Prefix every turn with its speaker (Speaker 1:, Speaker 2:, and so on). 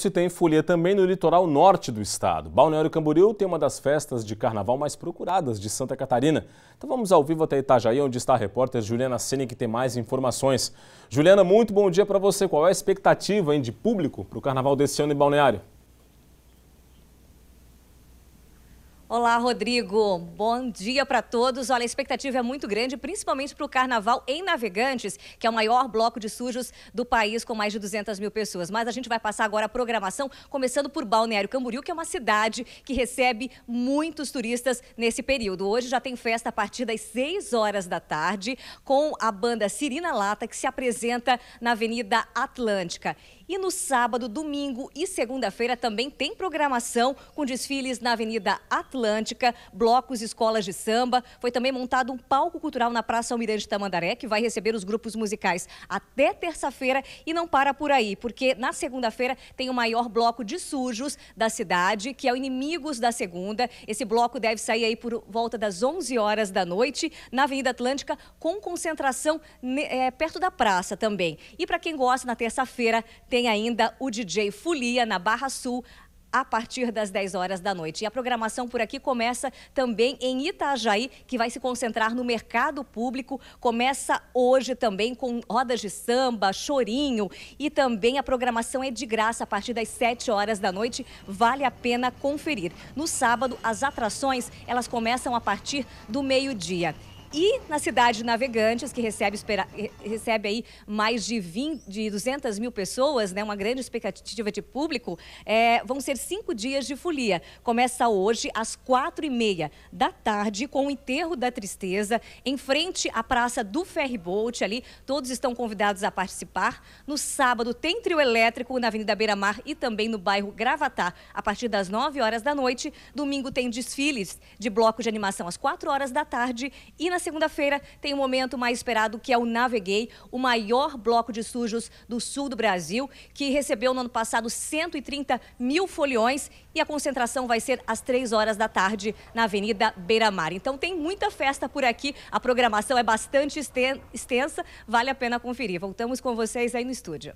Speaker 1: Se tem folia também no litoral norte do estado. Balneário Camboriú tem uma das festas de carnaval mais procuradas de Santa Catarina. Então vamos ao vivo até Itajaí, onde está a repórter Juliana Sene, que tem mais informações. Juliana, muito bom dia para você. Qual é a expectativa hein, de público para o carnaval desse ano em Balneário?
Speaker 2: Olá, Rodrigo. Bom dia para todos. Olha, a expectativa é muito grande, principalmente para o Carnaval em Navegantes, que é o maior bloco de sujos do país, com mais de 200 mil pessoas. Mas a gente vai passar agora a programação, começando por Balneário Camboriú, que é uma cidade que recebe muitos turistas nesse período. Hoje já tem festa a partir das 6 horas da tarde, com a banda Cirina Lata, que se apresenta na Avenida Atlântica. E no sábado, domingo e segunda-feira também tem programação com desfiles na Avenida Atlântica Atlântica, blocos, escolas de samba. Foi também montado um palco cultural na Praça Almirante Tamandaré, que vai receber os grupos musicais até terça-feira e não para por aí, porque na segunda-feira tem o maior bloco de sujos da cidade, que é o Inimigos da Segunda. Esse bloco deve sair aí por volta das 11 horas da noite na Avenida Atlântica, com concentração né, é, perto da praça também. E para quem gosta, na terça-feira tem ainda o DJ Folia na Barra Sul, a partir das 10 horas da noite. E a programação por aqui começa também em Itajaí, que vai se concentrar no mercado público. Começa hoje também com rodas de samba, chorinho e também a programação é de graça a partir das 7 horas da noite. Vale a pena conferir. No sábado, as atrações, elas começam a partir do meio-dia e na cidade de Navegantes, que recebe, espera, recebe aí mais de, 20, de 200 mil pessoas, né, uma grande expectativa de público, é, vão ser cinco dias de folia. Começa hoje às quatro e meia da tarde com o enterro da tristeza em frente à Praça do Ferry Bolt ali. Todos estão convidados a participar. No sábado tem trio elétrico na Avenida Beira Mar e também no bairro Gravatá a partir das 9 horas da noite. Domingo tem desfiles de bloco de animação às quatro horas da tarde e na na segunda-feira tem o um momento mais esperado, que é o Naveguei, o maior bloco de sujos do sul do Brasil, que recebeu no ano passado 130 mil foliões e a concentração vai ser às 3 horas da tarde na Avenida Beira Mar. Então tem muita festa por aqui, a programação é bastante extensa, vale a pena conferir. Voltamos com vocês aí no estúdio.